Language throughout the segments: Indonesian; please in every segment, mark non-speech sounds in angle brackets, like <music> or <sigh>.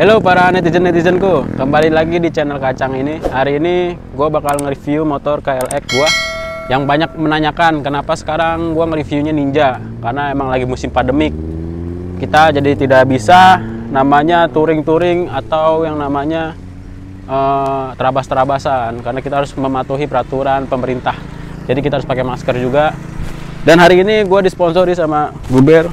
Halo para netizen-netizenku, kembali lagi di channel Kacang ini. Hari ini gue bakal nge-review motor KLX gue yang banyak menanyakan kenapa sekarang gue nge-reviewnya Ninja karena emang lagi musim pandemik. Kita jadi tidak bisa namanya touring-touring atau yang namanya uh, terabas-terabasan karena kita harus mematuhi peraturan pemerintah. Jadi kita harus pakai masker juga. Dan hari ini gue disponsori sama Guber.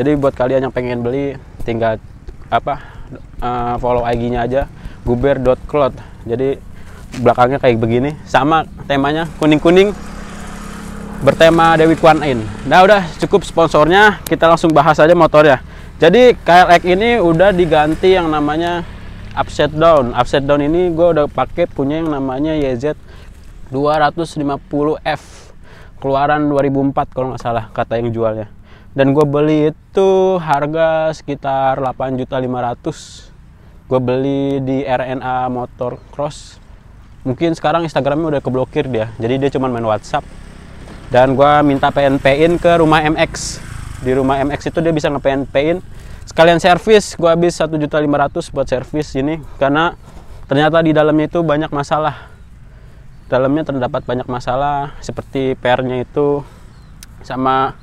Jadi buat kalian yang pengen beli tinggal apa uh, follow IG-nya aja guber.cloud. Jadi belakangnya kayak begini, sama temanya kuning-kuning bertema Dewi Kwan In. Nah, udah cukup sponsornya, kita langsung bahas aja motornya. Jadi KLX ini udah diganti yang namanya upset down. Upset down ini gue udah pakai punya yang namanya YZ 250F keluaran 2004 kalau nggak salah kata yang jualnya dan gue beli itu harga sekitar 8.500 gue beli di RNA Motor Cross mungkin sekarang Instagramnya udah keblokir dia jadi dia cuma main WhatsApp dan gue minta PNP-in ke rumah MX di rumah MX itu dia bisa nge PNP-in sekalian servis gue habis 1.500 buat servis ini karena ternyata di dalamnya itu banyak masalah dalamnya terdapat banyak masalah seperti pernya itu sama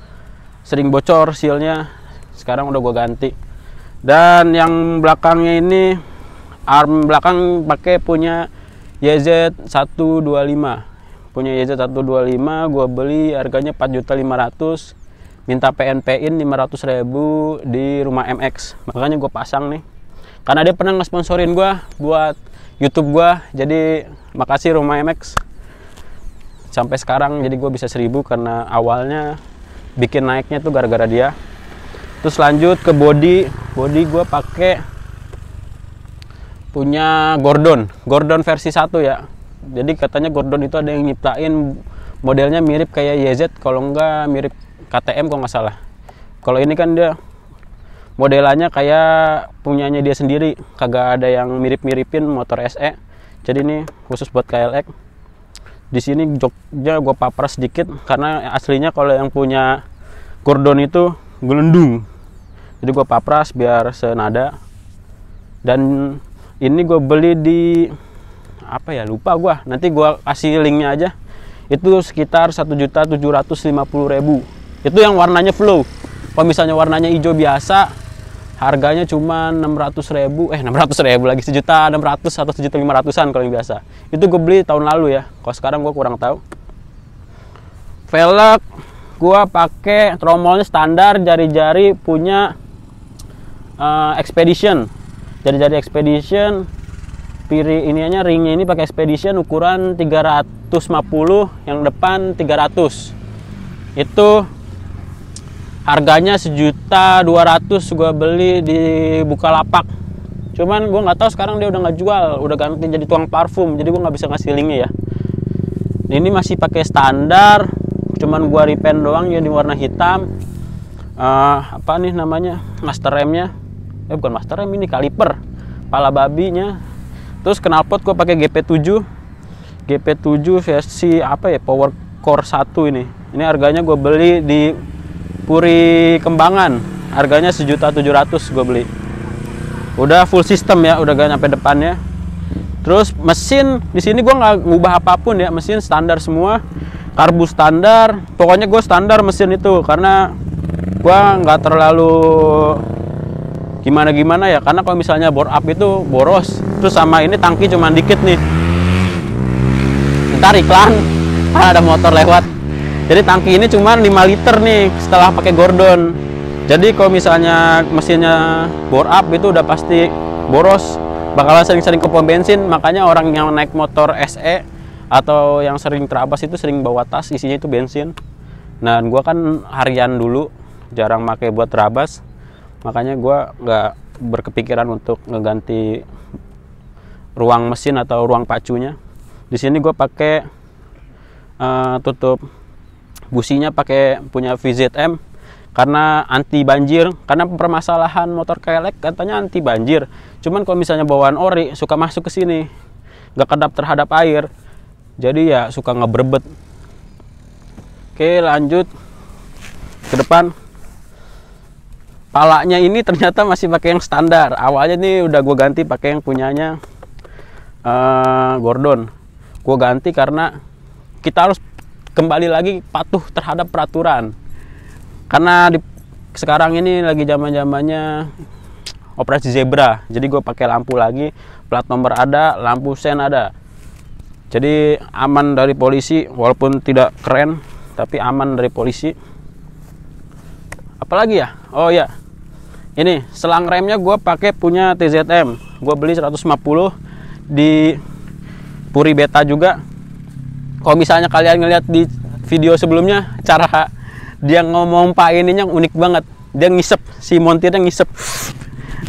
sering bocor sealnya sekarang udah gue ganti dan yang belakangnya ini arm belakang pakai punya YZ125 punya YZ125 gue beli harganya 4.500 minta PNP-in 500.000 di rumah MX makanya gue pasang nih karena dia pernah ngesponsorin gue buat YouTube gue jadi makasih rumah MX sampai sekarang jadi gue bisa 1000 karena awalnya bikin naiknya tuh gara-gara dia terus lanjut ke body body gue pakai punya Gordon Gordon versi 1 ya jadi katanya Gordon itu ada yang nyiptain modelnya mirip kayak YZ kalau enggak mirip KTM kok nggak salah kalau ini kan dia modelannya kayak punyanya dia sendiri kagak ada yang mirip-miripin motor SE jadi ini khusus buat KLX di sini joknya gue paper sedikit karena aslinya kalau yang punya kordon itu gelendung jadi gue papras biar senada dan ini gue beli di apa ya lupa gue nanti gue kasih linknya aja itu sekitar satu juta tujuh ratus lima puluh ribu itu yang warnanya flow kalau misalnya warnanya hijau biasa harganya cuma 600 ribu eh 600 ribu lagi sejuta 600 atau sejuta 500an kalau yang biasa itu gue beli tahun lalu ya kalau sekarang gue kurang tahu velg gue pakai tromolnya standar jari-jari punya uh, expedition jari-jari expedition piri ininya ringnya ini pakai expedition ukuran 350 yang depan 300 itu harganya sejuta dua ratus gue beli di Bukalapak cuman gue nggak tahu sekarang dia udah nggak jual udah ganti jadi tuang parfum jadi gue nggak bisa ngasih linknya ya ini masih pakai standar cuman gue repaint doang di warna hitam uh, apa nih namanya master remnya eh bukan master rem ini kaliper pala babinya terus knalpot gue pakai GP7 GP7 versi apa ya power core 1 ini ini harganya gue beli di puri kembangan harganya sejuta tujuh ratus gue beli udah full system ya udah gak nyampe depannya terus mesin di sini gue nggak ngubah apapun ya mesin standar semua karbu standar pokoknya gue standar mesin itu karena gue nggak terlalu gimana gimana ya karena kalau misalnya bor up itu boros terus sama ini tangki cuma dikit nih ntar iklan <laughs> ada motor lewat jadi tangki ini cuma 5 liter nih setelah pakai gordon jadi kalau misalnya mesinnya bore up itu udah pasti boros bakalan sering-sering ke pom bensin makanya orang yang naik motor SE atau yang sering terabas itu sering bawa tas isinya itu bensin nah gue kan harian dulu jarang pakai buat terabas makanya gue nggak berkepikiran untuk ngeganti ruang mesin atau ruang pacunya di sini gua pakai uh, tutup businya pakai punya VZM karena anti banjir karena permasalahan motor kelek katanya anti banjir cuman kalau misalnya bawaan ori suka masuk ke sini nggak kedap terhadap air jadi ya suka ngeberbet oke lanjut ke depan palanya ini ternyata masih pakai yang standar awalnya ini udah gue ganti pakai yang punyanya uh, Gordon gue ganti karena kita harus kembali lagi patuh terhadap peraturan karena di sekarang ini lagi zaman zamannya operasi zebra jadi gue pakai lampu lagi plat nomor ada lampu sen ada jadi aman dari polisi walaupun tidak keren tapi aman dari polisi apalagi ya oh ya ini selang remnya gue pakai punya TZM gue beli 150 di Puri Beta juga kalau misalnya kalian ngeliat di video sebelumnya cara dia ngomong pak ininya unik banget dia ngisep si montirnya ngisep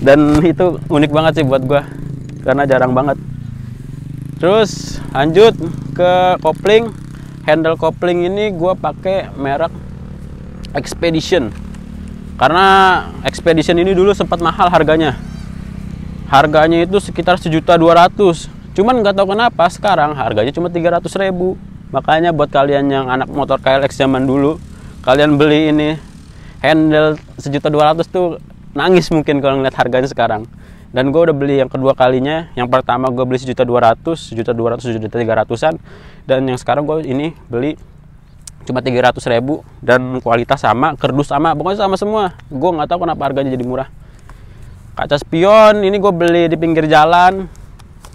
dan itu unik banget sih buat gua karena jarang banget terus lanjut ke kopling handle kopling ini gua pakai merek Expedition karena Expedition ini dulu sempat mahal harganya harganya itu sekitar sejuta dua ratus Cuman nggak tahu kenapa sekarang harganya cuma 300 ribu. Makanya buat kalian yang anak motor KLX zaman dulu, kalian beli ini handle sejuta dua ratus tuh nangis mungkin kalau ngeliat harganya sekarang. Dan gue udah beli yang kedua kalinya. Yang pertama gue beli sejuta dua ratus, sejuta dua ratus, sejuta tiga ratusan. Dan yang sekarang gue ini beli cuma tiga ratus ribu dan kualitas sama, kerdus sama, pokoknya sama semua. Gue nggak tahu kenapa harganya jadi murah. Kaca spion ini gue beli di pinggir jalan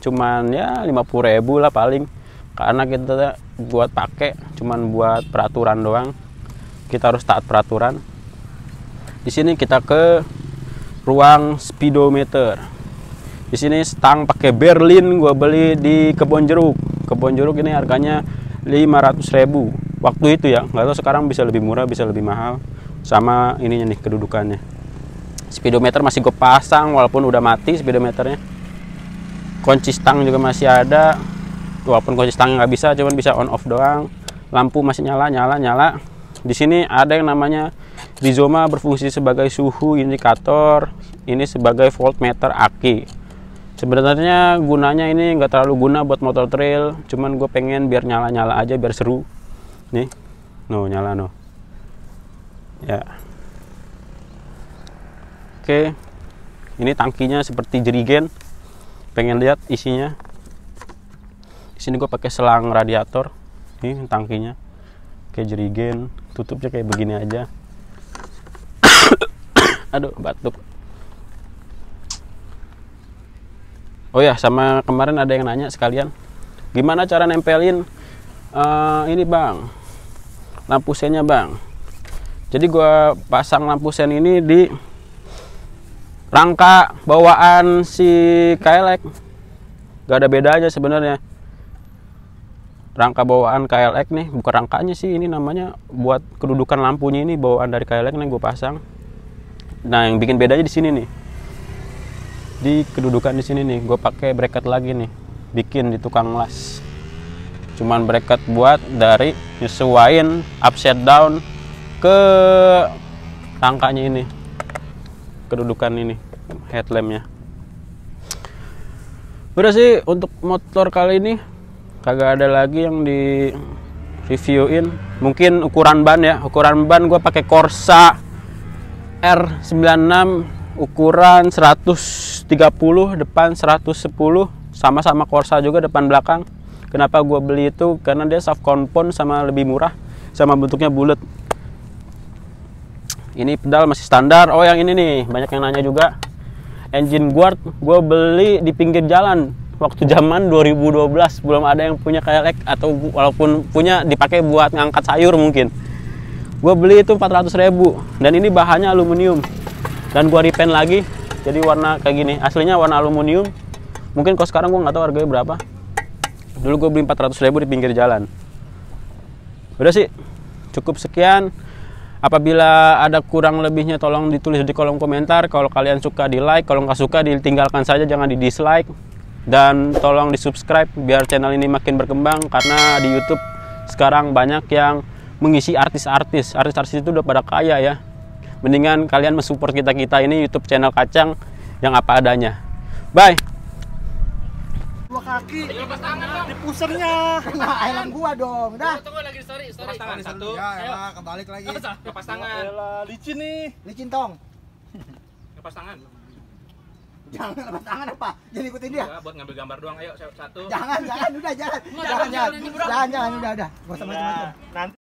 cuman ya 50 ribu lah paling karena kita buat pakai cuman buat peraturan doang kita harus taat peraturan di sini kita ke ruang speedometer di sini stang pakai Berlin gue beli di kebon jeruk kebon jeruk ini harganya ribu waktu itu ya nggak tahu sekarang bisa lebih murah bisa lebih mahal sama ininya nih kedudukannya speedometer masih gue pasang walaupun udah mati speedometernya kunci stang juga masih ada walaupun kunci stang nggak bisa cuman bisa on off doang lampu masih nyala nyala nyala di sini ada yang namanya rizoma berfungsi sebagai suhu indikator ini sebagai voltmeter aki sebenarnya gunanya ini nggak terlalu guna buat motor trail cuman gue pengen biar nyala nyala aja biar seru nih no nyala no ya oke ini tangkinya seperti jerigen pengen lihat isinya di sini gue pakai selang radiator ini tangkinya kayak jerigen tutupnya kayak begini aja <coughs> aduh batuk oh ya sama kemarin ada yang nanya sekalian gimana cara nempelin uh, ini bang lampu senya bang jadi gue pasang lampu sen ini di rangka bawaan si KLX gak ada bedanya sebenarnya rangka bawaan KLX nih bukan rangkanya sih ini namanya buat kedudukan lampunya ini bawaan dari KLX nih gue pasang nah yang bikin bedanya di sini nih di kedudukan di sini nih gue pakai bracket lagi nih bikin di tukang las cuman bracket buat dari nyesuain upside down ke rangkanya ini kedudukan ini headlampnya udah sih untuk motor kali ini kagak ada lagi yang di reviewin mungkin ukuran ban ya ukuran ban gue pakai Corsa R96 ukuran 130 depan 110 sama-sama Corsa juga depan belakang kenapa gue beli itu karena dia soft compound sama lebih murah sama bentuknya bulat ini pedal masih standar oh yang ini nih banyak yang nanya juga engine guard gue beli di pinggir jalan waktu zaman 2012 belum ada yang punya kayak atau walaupun punya dipakai buat ngangkat sayur mungkin gue beli itu 400 ribu dan ini bahannya aluminium dan gue repaint lagi jadi warna kayak gini aslinya warna aluminium mungkin kalau sekarang gue nggak tahu harganya berapa dulu gue beli 400 ribu di pinggir jalan udah sih cukup sekian Apabila ada kurang lebihnya tolong ditulis di kolom komentar. Kalau kalian suka di like, kalau nggak suka ditinggalkan saja jangan di dislike. Dan tolong di subscribe biar channel ini makin berkembang karena di YouTube sekarang banyak yang mengisi artis-artis. Artis-artis itu udah pada kaya ya. Mendingan kalian mensupport kita-kita ini YouTube channel kacang yang apa adanya. Bye kaki lepas tangan bang di pusernya nah elang gua dong dah tunggu, tunggu lagi story story lepas tangan satu ya kebalik lagi lepas tangan elah licin nih licin tong <laughs> lepas tangan Jangan lepas tangan apa? Jadi ikutin dia. Ya, buat ngambil gambar doang. Ayo satu. Jangan, jangan, udah jangan. Jangan, jangan. Jangan, jangan, udah, udah. Gak usah macam-macam. Iya. Nanti